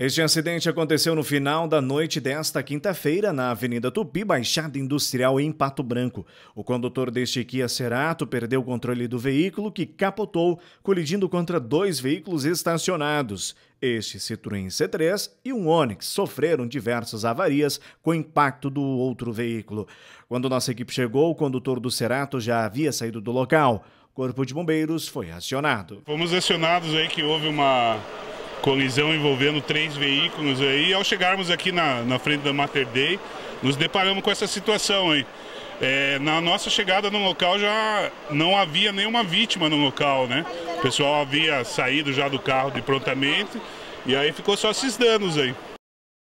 Este acidente aconteceu no final da noite desta quinta-feira na Avenida Tupi, Baixada Industrial em Pato Branco. O condutor deste Kia Cerato perdeu o controle do veículo que capotou, colidindo contra dois veículos estacionados. Este Citroën C3 e um Onix sofreram diversas avarias com o impacto do outro veículo. Quando nossa equipe chegou, o condutor do Cerato já havia saído do local. O corpo de Bombeiros foi acionado. Fomos acionados aí que houve uma colisão envolvendo três veículos aí. E ao chegarmos aqui na, na frente da Mater Day, nos deparamos com essa situação aí. É, na nossa chegada no local já não havia nenhuma vítima no local, né? O pessoal havia saído já do carro de prontamente e aí ficou só esses danos aí.